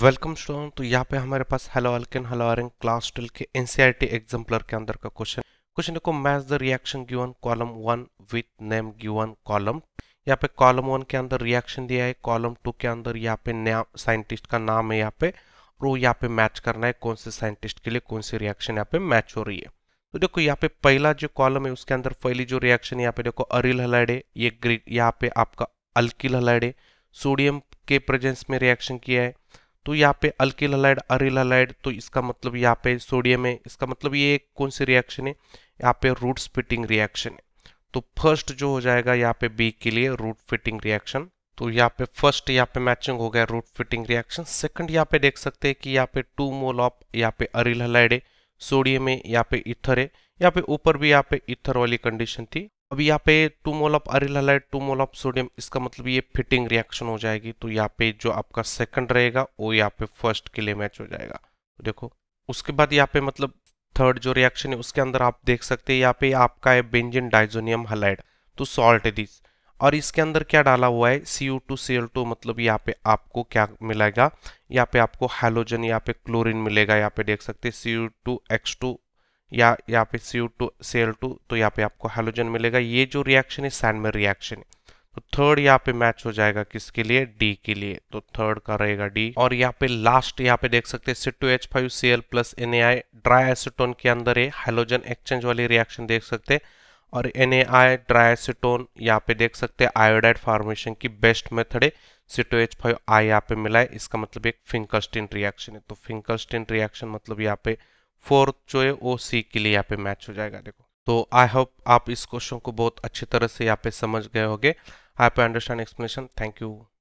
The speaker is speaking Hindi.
वेलकम स्टूडेंट तो यहाँ पे हमारे पास haloalkane haloarene class twelve के एनसीईआरटी एग्जाम्पलर के अंदर का क्वेश्चन क्वेश्चन देखो match the reaction given column one with name given column यहाँ पे कॉलम वन के अंदर रिएक्शन दिया है कॉलम टू के अंदर यहाँ पे नया साइंटिस्ट का नाम है यहाँ पे और वो यहाँ पे मैच करना है कौन से साइंटिस्ट के लिए कौन सी रिएक्शन यहाँ पे मैच हो रही है तो देखो यहाँ पे पहला जो कॉलम है उसके अंदर पहली जो रिएक्शन यहाँ पे देखो अरिल हलाडे ये ग्रीन यहाँ पे आपका अल्किल हलाडे सोडियम के प्रेजेंस में रिएक्शन किया है तो यहाँ पे अल्किल हलाइड अरिल हलाइड तो इसका मतलब यहाँ पे सोडियम है इसका मतलब ये कौन सी रिएक्शन है यहाँ पे रूट स्पिटिंग रिएक्शन है तो फर्स्ट जो हो जाएगा यहाँ पे बी के लिए रूट फिटिंग रिएक्शन तो यहाँ पे फर्स्ट यहाँ पे मैचिंग हो गया रूट फिटिंग रिएक्शन सेकंड यहाँ पे देख सकते हैं कि यहाँ पे टू मोल ऑफ यहाँ पे अरिल हलाइड है सोडियम है यहाँ पे इथर है यहाँ पे ऊपर भी यहाँ पे इथर वाली कंडीशन थी अब यहाँ पे two mole of halide two mole of sodium इसका मतलब ये फिटिंग रिएक्शन हो जाएगी तो यहाँ पे जो आपका सेकंड रहेगा वो यहाँ पे फर्स्ट के लिए मैच हो जाएगा तो देखो उसके बाद यहाँ पे मतलब थर्ड जो रिएक्शन है उसके अंदर आप देख सकते हैं यहाँ पे आपका है बेंजिन डाइजोनियम हलाइड तो सॉल्ट है दिस और इसके अंदर क्या डाला हुआ है C U two C L two मतलब यहाँ पे आपको क्या मिलेगा यहाँ पे आपको हाइलोजन यहाँ पे क्लोरिन मिलेगा यहाँ पे देख सकते C U two X two या यहाँ पे सी टू सी टू तो यहाँ पे आपको हेलोजन मिलेगा ये जो रिएक्शन है सैंडमैन रिएक्शन है तो थर्ड यहाँ पे मैच हो जाएगा किसके लिए डी के लिए तो थर्ड का रहेगा डी और यहाँ पे लास्ट यहाँ पे देख सकते हैं C two H five C L plus N I dry acetone के अंदर है हाइलोजन एक्सचेंज वाली रिएक्शन देख सकते हैं और एन आई ड्राई एसिटोन यहाँ पे देख सकते हैं आयोडाइड फॉर्मेशन की बेस्ट मेथड है C two H five I यहाँ पे मिला है इसका मतलब एक फिंकस्टिन रिएक्शन है तो फिंकस्टिन रिएक्शन मतलब यहाँ पे फोर्थ जो है वो सी के लिए यहाँ पे मैच हो जाएगा देखो तो आई होप आप इस क्वेश्चन को बहुत अच्छी तरह से यहाँ पे समझ गए होगे आई पे अंडरस्टैंड एक्सप्लेनेशन थैंक यू